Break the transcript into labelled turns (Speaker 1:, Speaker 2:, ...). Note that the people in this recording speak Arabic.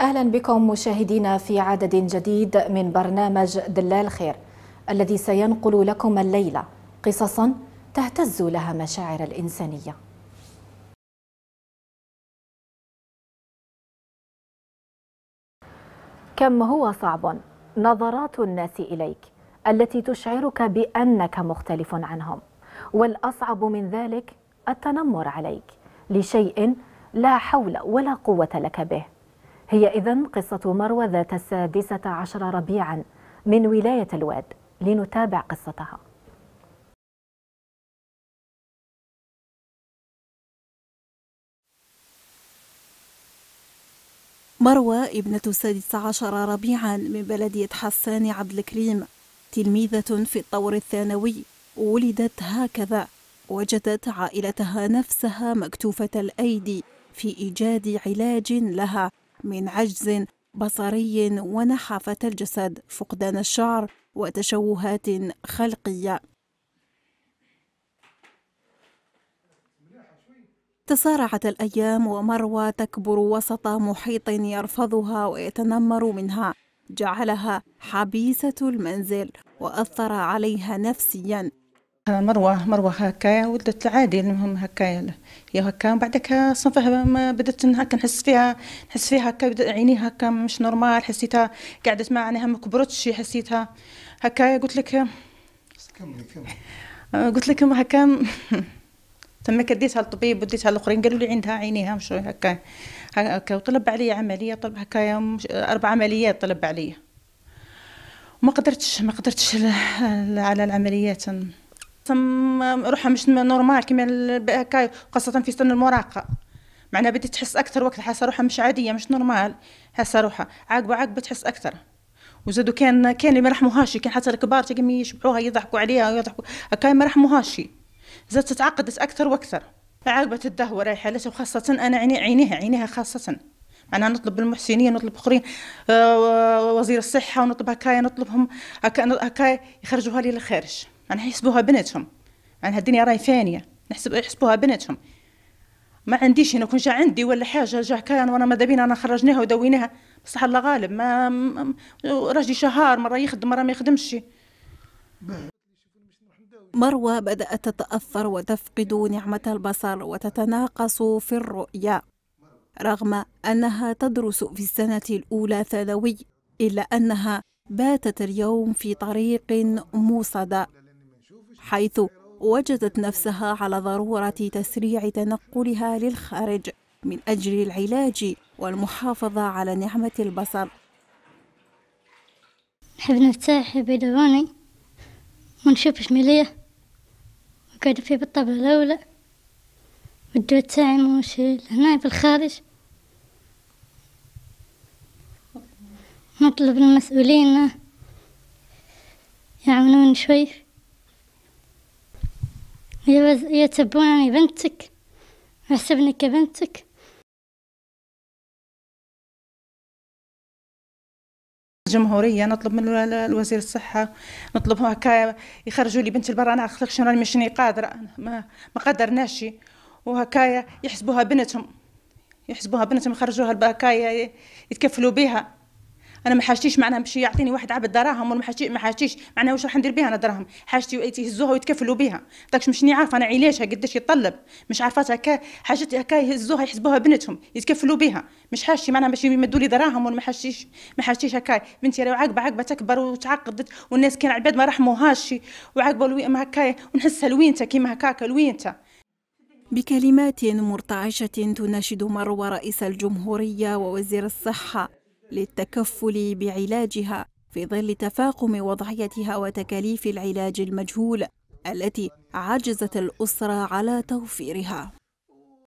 Speaker 1: أهلا بكم مشاهدينا في عدد جديد من برنامج دلال خير الذي سينقل لكم الليلة قصصا تهتز لها مشاعر الإنسانية كم هو صعب نظرات الناس إليك التي تشعرك بأنك مختلف عنهم والأصعب من ذلك التنمر عليك لشيء لا حول ولا قوة لك به هي إذا قصة مروة ذات السادسة عشر ربيعا من ولاية الواد لنتابع قصتها مروة ابنة السادسة عشر ربيعا من بلدية حسان عبد الكريم تلميذة في الطور الثانوي ولدت هكذا وجدت عائلتها نفسها مكتوفة الأيدي في إيجاد علاج لها من عجز بصري ونحافة الجسد فقدان الشعر وتشوهات خلقية تسارعت الأيام ومروى تكبر وسط محيط يرفضها ويتنمر منها جعلها حبيسة المنزل وأثر عليها نفسياً
Speaker 2: مروة مروة هكا ولدت عادي المهم هكا هي هكا بعدك صنفها ما بدت هكا نحس فيها نحس فيها هكا عيني هكا مش نورمال حسيتها قعدت معناها ما كبرتش حسيتها هكا قلت لك قلت لك هكا تما كديتها للطبيب وديتها للاخرين قالوا لي عندها عينيها مش هكا هكا وطلب عليا عمليه طلب هكا اربع عمليات طلب عليا وما قدرتش ما قدرتش على العمليات روحها مش نورمال كيما هكا خاصه في سن المراهقه معناها بدي تحس اكثر وقت حاسه روحها مش عاديه مش نورمال حاسه روحها عاقبه عاقبه تحس اكثر وزادو كان كان اللي ما رحموهاش كان حتى الكبار تلقاهم يشبعوها يضحكوا عليها ويضحكوا هكا ما رحموهاش زادت تعقدت اكثر واكثر عاقبه الدهوة هاي حالتها وخاصه انا عيني عينيها عينيها خاصه معناها نطلب المحسنين نطلب اخرين آه، وزير الصحه ونطلب هكايا نطلبهم هكا هكا يخرجوها لي للخارج معناها يحسبوها بنتهم معناها الدنيا راهي فانيه نحسب يحسبوها بنتهم ما عنديش هنا كون جا عندي ولا حاجه جا كان وانا ماذا بينا انا خرجناها ودويناها بصح الله غالب ما راجلي شهار مره يخدم مره ما يخدمش
Speaker 1: مروى بدأت تتأثر وتفقد نعمة البصر وتتناقص في الرؤية رغم أنها تدرس في السنة الأولى ثانوي إلا أنها باتت اليوم في طريق موصدة حيث وجدت نفسها على ضرورة تسريع تنقلها للخارج من أجل العلاج والمحافظة على نعمة البصر
Speaker 2: نحب نفتح بيدروني ونشوف شميلية وقاعدة فيه بالطبلة الأولى والدو تاعي موش هنا في الخارج نطلب المسؤولين يعاونون شوي يتبونني يعني بنتك يحسبني كبنتك جمهوريه نطلب من الوزير الصحه نطلب هكا يخرجوا لي بنتي لبرا انا اخلقش راني ماشي قادره ما, ما قدرناش وهكايا يحسبوها بنتهم يحسبوها بنتهم يخرجوها هكايا يتكفلوا بها انا ما حاجتيش معناها باش يعطيني واحد عبد دراهم ولا ما حاجتيش معناها واش راح ندير بها انا دراهم حاجتي يهزوها ويتكفلوا بها داكش مشني عارفه انا علاجها قداش يطلب مش عارفه هكا حاجتي هكا يهزوها يحسبوها بنتهم يتكفلوا بها مش حاجتي معناها باش يمدوا لي دراهم ولا ما حاجتيش ما حاجتيش هكا بنتي راهي عقبه عقبه تكبر وتعقدت والناس كان عباد ما رحموهاش وعقبه وعاقبه
Speaker 1: هكا ونحسها لوينتا كيما هكاك لوينتا بكلمات مرتعشة تناشد مروة رئيس الجمهورية ووزير الصحة للتكفل بعلاجها في ظل تفاقم وضعيتها وتكاليف العلاج المجهول التي عجزت الأسرة على توفيرها